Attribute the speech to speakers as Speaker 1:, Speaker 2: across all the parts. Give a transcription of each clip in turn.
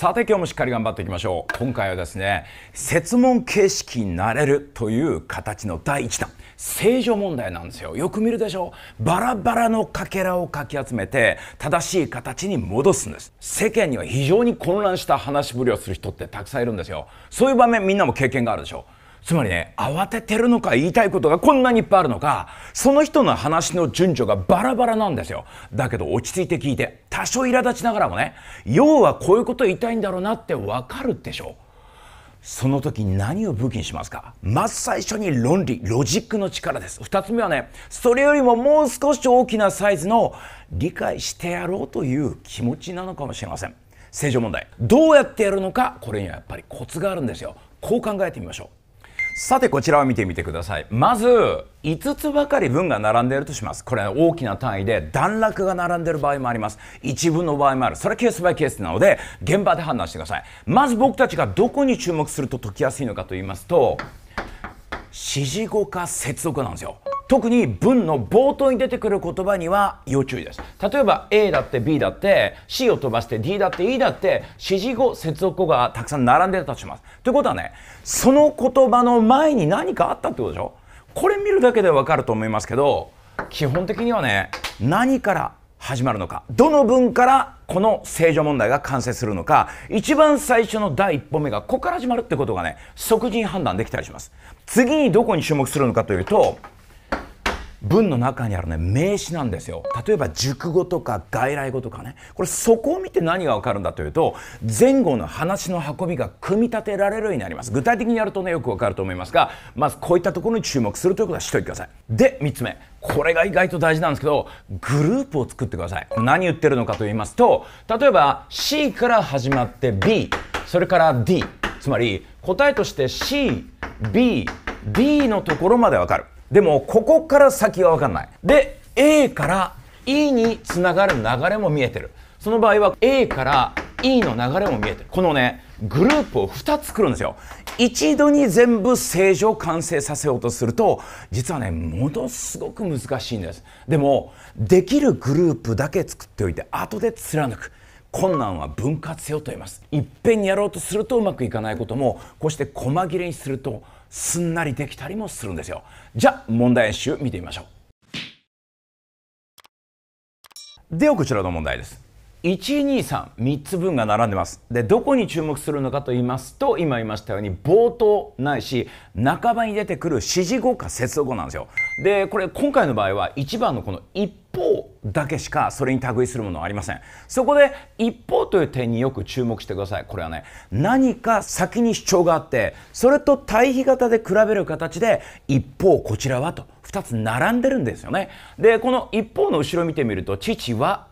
Speaker 1: さて今日もしっかり頑張っていきましょう今回はですね設問形式になれるという形の第1弾正常問題なんですよよく見るでしょバラバラのかけらをかき集めて正しい形に戻すんです世間には非常に混乱した話しぶりをする人ってたくさんいるんですよそういう場面みんなも経験があるでしょうつまりね慌ててるのか言いたいことがこんなにいっぱいあるのかその人の話の順序がバラバラなんですよだけど落ち着いて聞いて多少苛立ちながらもね要はこういうこと言いたいんだろうなって分かるでしょその時何を武器にしますかまず最初に論理ロジックの力です2つ目はねそれよりももう少し大きなサイズの理解してやろうという気持ちなのかもしれません正常問題どうやってやるのかこれにはやっぱりコツがあるんですよこう考えてみましょうさてこちらを見てみてくださいまず5つばかり文が並んでいるとしますこれ大きな単位で段落が並んでいる場合もあります一文の場合もあるそれはケースバイケースなので現場で判断してくださいまず僕たちがどこに注目すると解きやすいのかと言いますと指示語か接続なんですよ特に文の冒頭に出てくる言葉には要注意です例えば A だって B だって C を飛ばして D だって E だって指示語接続語がたくさん並んでたとしますということはねその言葉の前に何かあったってことでしょこれ見るだけでわかると思いますけど基本的にはね何から始まるのかどの文からこの正常問題が完成するのか一番最初の第一歩目がここから始まるってことがね即時判断できたりします次にどこに注目するのかというと文の中にあるね名詞なんですよ例えば熟語とか外来語とかねこれそこを見て何がわかるんだというと前後の話の運びが組み立てられるようになります具体的にやるとねよくわかると思いますがまずこういったところに注目するということはしといてくださいで3つ目これが意外と大事なんですけどグループを作ってください何言ってるのかと言いますと例えば C から始まって B それから D つまり答えとして CBD のところまでわかるでもここから先は分かんないで A から E につながる流れも見えてるその場合は A から E の流れも見えてるこのねグループを2つ作るんですよ一度に全部正常完成させようとすると実はねものすごく難しいんですでもできるグループだけ作っておいて後で貫く困難は分割せよと言いますいっぺんにやろうとするとうまくいかないこともこうして細切れにするとすんなりできたりもするんですよじゃあ問題演習見てみましょうではこちらの問題です1233つ分が並んでますでどこに注目するのかと言いますと今言いましたように冒頭ないし半ばに出てくる指示語か接続語なんですよでこれ今回の場合は1番のこの一方だけしかそれに類するものはありませんそこで一方という点によく注目してくださいこれはね何か先に主張があってそれと対比型で比べる形で一方こちらはと二つ並んでるんですよねでこの一方の後ろ見てみると父は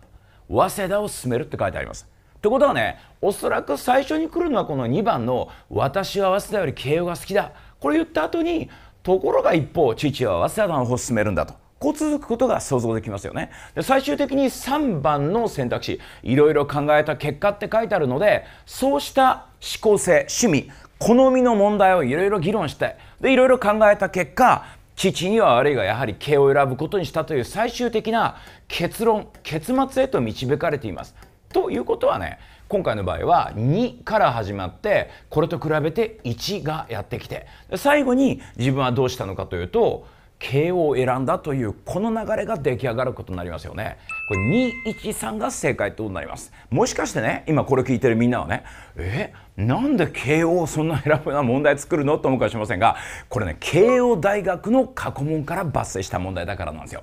Speaker 1: 早稲田を進めるって書いてありますってことはねおそらく最初に来るのはこの2番の「私は早稲田より慶応が好きだ」これ言った後にところが一方父は早稲田の方を進めるんだとこう続くことが想像できますよね。で最終的に3番の選択肢いろいろ考えた結果って書いてあるのでそうした思考性趣味好みの問題をいろいろ議論してでいろいろ考えた結果父にはあるいはやはり毛を選ぶことにしたという最終的な結論結末へと導かれています。ということはね今回の場合は2から始まってこれと比べて1がやってきて最後に自分はどうしたのかというと慶営を選んだというこの流れが出来上がることになりますよねこれ213が正解となりますもしかしてね今これ聞いてるみんなはねえなんで慶応そんな選ぶな問題作るのと思うかもしれませんがこれね慶応大学の過去問から抜粋した問題だからなんですよ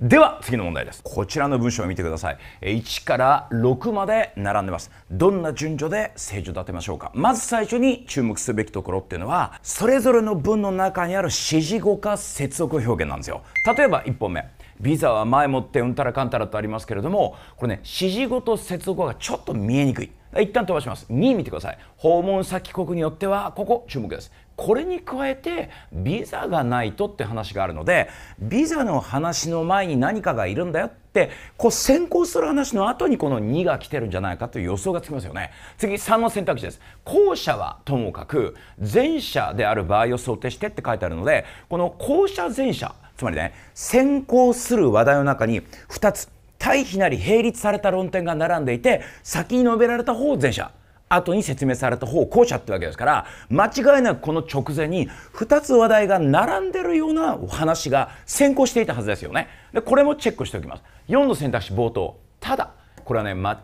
Speaker 1: では次の問題ですこちらの文章を見てください1から6まで並んでますどんな順序で正書立てましょうかまず最初に注目すべきところっていうのはそれぞれの文の中にある指示語か接続表現なんですよ例えば1本目ビザは前もってうんたらかんたらとありますけれどもこれね指示語と接続語がちょっと見えにくい一旦飛ばします2見てください訪問先国によってはここ注目ですこれに加えてビザがないとって話があるのでビザの話の前に何かがいるんだよってこう先行する話の後にこの2が来てるんじゃないかという予想がつきますよね次3の選択肢です後者はともかく前者である場合を想定してって書いてあるのでこの後者前者つまりね先行する話題の中に2つ対比なり並立された論点が並んでいて先に述べられた方を前者後に説明された方後者ってわけですから間違いなくこの直前に2つ話題が並んでるようなお話が先行していたはずですよねでこれもチェックしておきます4の選択肢冒頭ただこれはね間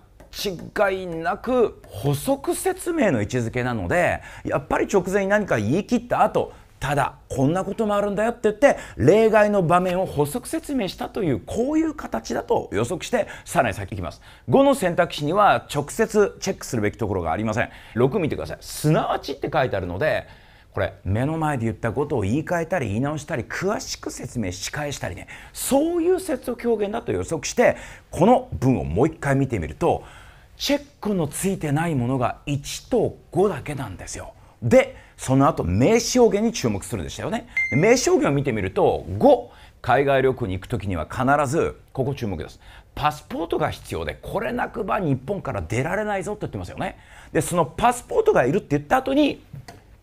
Speaker 1: 違いなく補足説明の位置づけなのでやっぱり直前に何か言い切った後ただこんなこともあるんだよって言って例外の場面を補足説明したというこういう形だと予測してさらに先いきます5の選択肢には直接チェックするべきところがありません6見てくださいすなわちって書いてあるのでこれ目の前で言ったことを言い換えたり言い直したり詳しく説明し返したりねそういう説を表現だと予測してこの文をもう一回見てみるとチェックのついてないものが1と5だけなんですよ。でその後名詞表現に注目するんでしたよね名詞表を見てみると5海外旅行に行く時には必ずここ注目ですパスポートが必要でこれなくば日本から出られないぞって言ってますよねでそのパスポートがいるって言った後に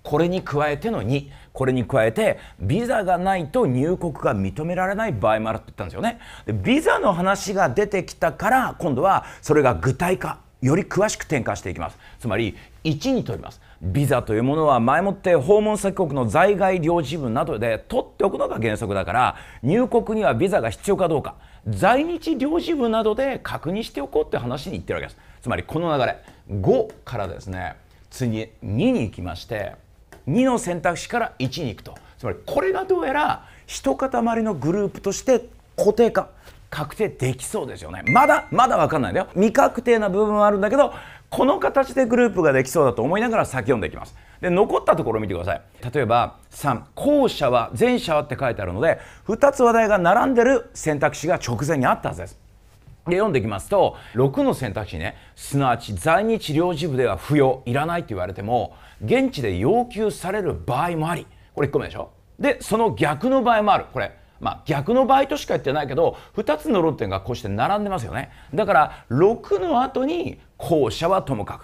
Speaker 1: これに加えての2これに加えてビザがないと入国が認められない場合もあるって言ったんですよねでビザの話が出てきたから今度はそれが具体化より詳しく転換していきますつまり1に取りますビザというものは前もって訪問先国の在外領事部などで取っておくのが原則だから入国にはビザが必要かどうか在日領事部などで確認しておこうって話に言ってるわけですつまりこの流れ5からですね次に2に行きまして2の選択肢から1に行くとつまりこれがどうやら一塊のグループとして固定化確定できそうですよねまだまだ分かんないんだよ未確定な部分はあるんだけどこの形でグループができそうだと思いながら先読んでいきますで残ったところを見てください例えば3後者は前者はって書いてあるので2つ話題が並んでる選択肢が直前にあったはずですで読んでいきますと6の選択肢ねすなわち在日領事部では不要いらないって言われても現地で要求される場合もありこれ1個目でしょでその逆の場合もあるこれまあ、逆の場合としか言ってないけど2つの論点がこうして並んでますよねだから6の後に後者はともか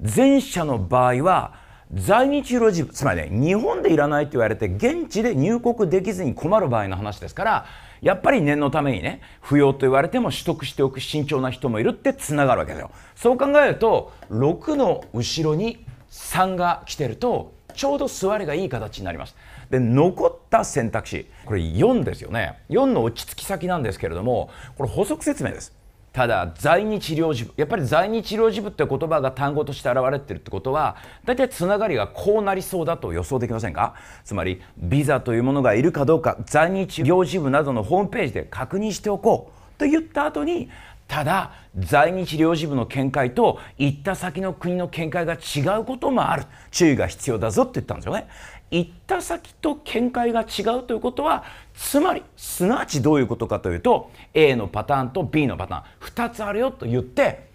Speaker 1: く前者の場合は在日ロジつまりね日本でいらないと言われて現地で入国できずに困る場合の話ですからやっぱり念のためにね不要と言われても取得しておく慎重な人もいるってつながるわけだよそう考えると6の後ろに3が来てるとちょうど座りがいい形になりますで残った選択肢これ4ですよね4の落ち着き先なんですけれどもこれ補足説明ですただ在日領事部やっぱり在日領事部って言葉が単語として現れてるってことは大体つながりがこうなりそうだと予想できませんかつまりビザというものがいるかどうか在日領事部などのホームページで確認しておこうと言った後にただ在日領事部の見解と行った先の国の見解が違うこともある注意が必要だぞって言ったんですよね行った先と見解が違うということはつまりすなわちどういうことかというと A のパターンと B のパターン2つあるよと言って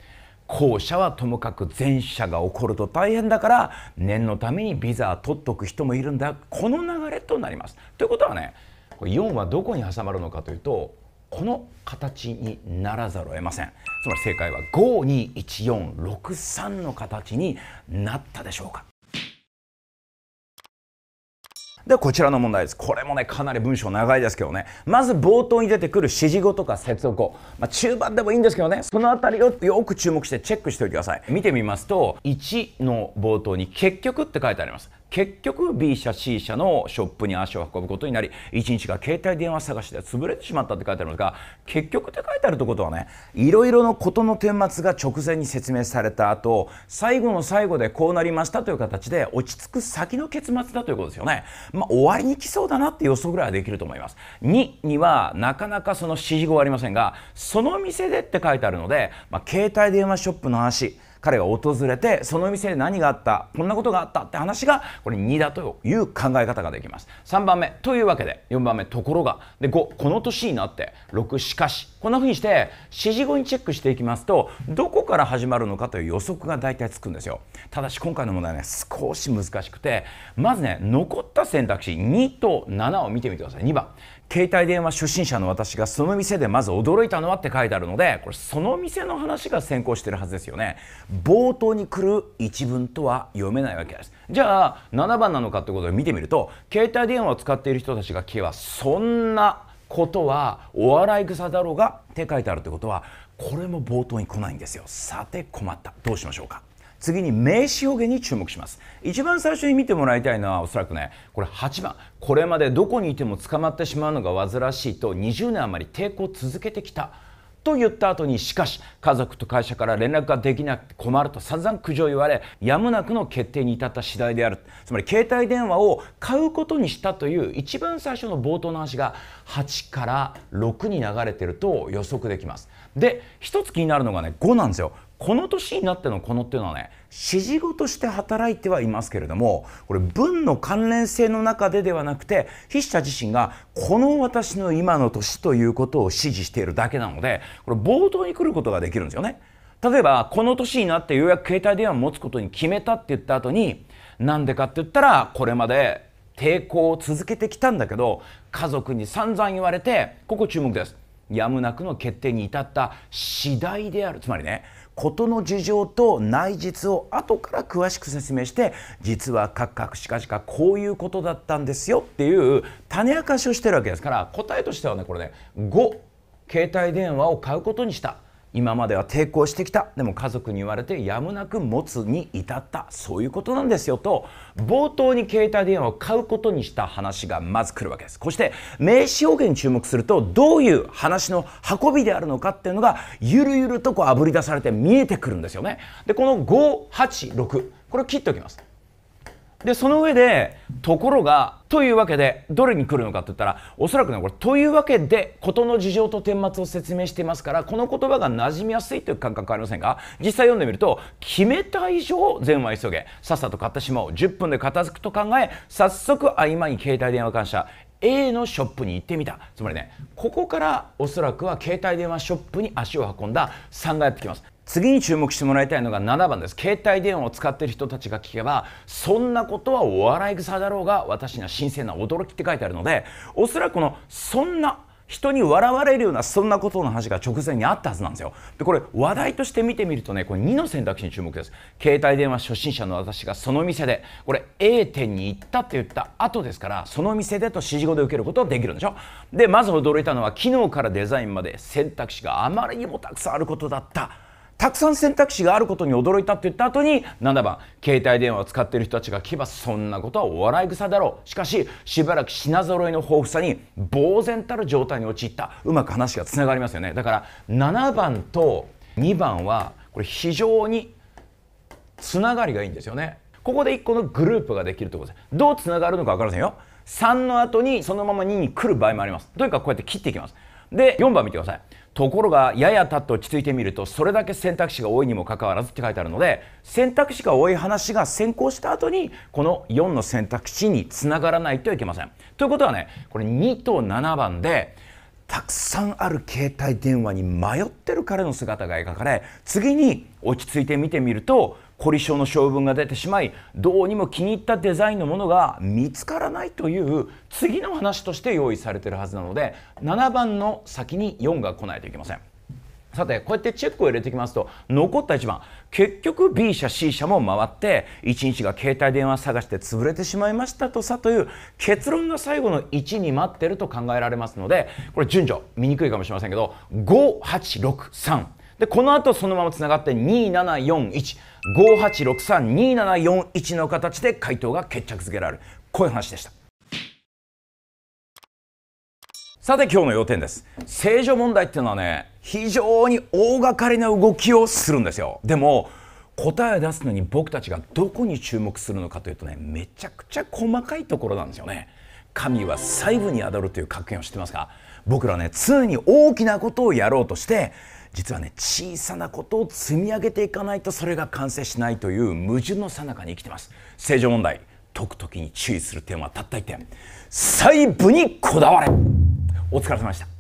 Speaker 1: 後者はともかく前者が起こると大変だから念のためにビザ取っとく人もいるんだこの流れとなります。ということはね4はどこに挟まるのかというとこの形にならざるを得ませんつまり正解は521463の形になったでしょうかで、こちらの問題です。これもね、かなり文章長いですけどね。まず冒頭に出てくる指示語とか接続語。まあ、中盤でもいいんですけどね、そのあたりをよく注目してチェックしておいてください。見てみますと、1の冒頭に結局って書いてあります。結局 B 社 C 社のショップに足を運ぶことになり1日が携帯電話探しで潰れてしまったって書いてあるんですが結局って書いてあるってことはねいろいろのことの顛末が直前に説明された後最後の最後でこうなりましたという形で落ち着く先の結末だということですよね。まあ、終わりに来そうだなって予想ぐらいはできると思います。2にはなかなかその指示語はありませんがその店でって書いてあるので、まあ、携帯電話ショップの話彼が訪れてその店で何があったこんなことがあったって話がこれ2だという考え方ができます3番目というわけで4番目ところがで5この年になって6しかしこんな風にして指示語にチェックしていきますとどこから始まるのかという予測が大体つくんですよただし今回の問題はね少し難しくてまずね残った選択肢2と7を見てみてください2番携帯電話初心者の私がその店でまず驚いたのはって書いてあるのでこれその店の話が先行してるはずですよね冒頭に来る一文とは読めないわけですじゃあ7番なのかってことを見てみると携帯電話を使っている人たちが聞けばそんなことはお笑い草だろうがって書いてあるってことはこれも冒頭に来ないんですよさて困ったどうしましょうか次に名詞表現に注目します一番最初に見てもらいたいのはおそらくねこれ8番これまでどこにいても捕まってしまうのが煩わしいと20年余り抵抗続けてきたと言った後にしかし家族と会社から連絡ができなくて困ると散々苦情言われやむなくの決定に至った次第であるつまり携帯電話を買うことにしたという一番最初の冒頭の話が8から6に流れていると予測できますで一つ気になるのがね5なんですよこの年になってのこのっていうのはね指示語として働いてはいますけれどもこれ文の関連性の中でではなくて筆者自身がこの私の今の年ということを指示しているだけなのでこれ冒頭に来ることができるんですよね。例えばこの年になってようやく携帯電話を持つことに決めたって言った後に何でかって言ったらこれまで抵抗を続けてきたんだけど家族に散々言われてここ注目ですやむなくの決定に至った次第であるつまりね事の事情と内実を後から詳しく説明して実はカクカクしかしかこういうことだったんですよっていう種明かしをしてるわけですから答えとしてはねこれね5携帯電話を買うことにした今までは抵抗してきたでも家族に言われてやむなく持つに至ったそういうことなんですよと冒頭に携帯電話を買うことにした話がまず来るわけですそして名刺表現に注目するとどういう話の運びであるのかっていうのがゆるゆるとこうあぶり出されて見えてくるんですよねでこの586これ切っておきますでその上でところがというわけでどれに来るのかって言ったらおそらくねこれというわけで事の事情と顛末を説明していますからこの言葉が馴染みやすいという感覚ありませんが実際読んでみると決めた以上善は急げさっさと買ってしまおう10分で片付くと考え早速合間に携帯電話感謝 A のショップに行ってみたつまりねここからおそらくは携帯電話ショップに足を運んだ3がやってきます次に注目してもらいたいのが7番です携帯電話を使っている人たちが聞けばそんなことはお笑い草だろうが私には新鮮な驚きって書いてあるのでおそらくこの「そんな」人に笑われるようなそんなことの話が直前にあったはずなんですよ。でこれ話題として見てみるとねこれ2の選択肢に注目です。携帯電話初心者の私がその店でこれ A 店に行ったって言った後ですからその店でと指示語で受けることはできるんでしょでまず驚いたのは機能からデザインまで選択肢があまりにもたくさんあることだった。たくさん選択肢があることに驚いたって言った後に7番携帯電話を使っている人たちが聞けばそんなことはお笑い草だろうしかししばらく品揃えの豊富さに呆然たる状態に陥ったうまく話がつながりますよねだから7番と2番はこれ非常につながりがいいんですよねここで1個のグループができるってことですどうつながるのか分かりませんよ3の後にそのまま2に来る場合もありますというかこうやって切っていきますで4番見てくださいところがややたって落ち着いてみるとそれだけ選択肢が多いにもかかわらずって書いてあるので選択肢が多い話が先行した後にこの4の選択肢につながらないといけません。ということはねこれ2と7番でたくさんある携帯電話に迷ってる彼の姿が描かれ次に落ち着いて見てみると凝り性の性分が出てしまいどうにも気に入ったデザインのものが見つからないという次の話として用意されてるはずなので7番の先に4が来ないといけません。さてこうやってチェックを入れてきますと残った1番結局 B 社 C 社も回って1日が携帯電話探して潰れてしまいましたとさという結論が最後の1に待ってると考えられますのでこれ順序見にくいかもしれませんけど5863。でこの後そのままつながって274158632741の形で回答が決着づけられるこういう話でしたさて今日の要点です正常問題っていうのはね非常に大掛かりな動きをするんですよでも答えを出すのに僕たちがどこに注目するのかというとねめちゃくちゃ細かいところなんですよね神は細部に宿るという格言を知ってますか僕らね常に大きなことをやろうとして実はね小さなことを積み上げていかないとそれが完成しないという矛盾の最中に生きてます正常問題解く時に注意する点はたった1点細部にこだわれお疲れ様でした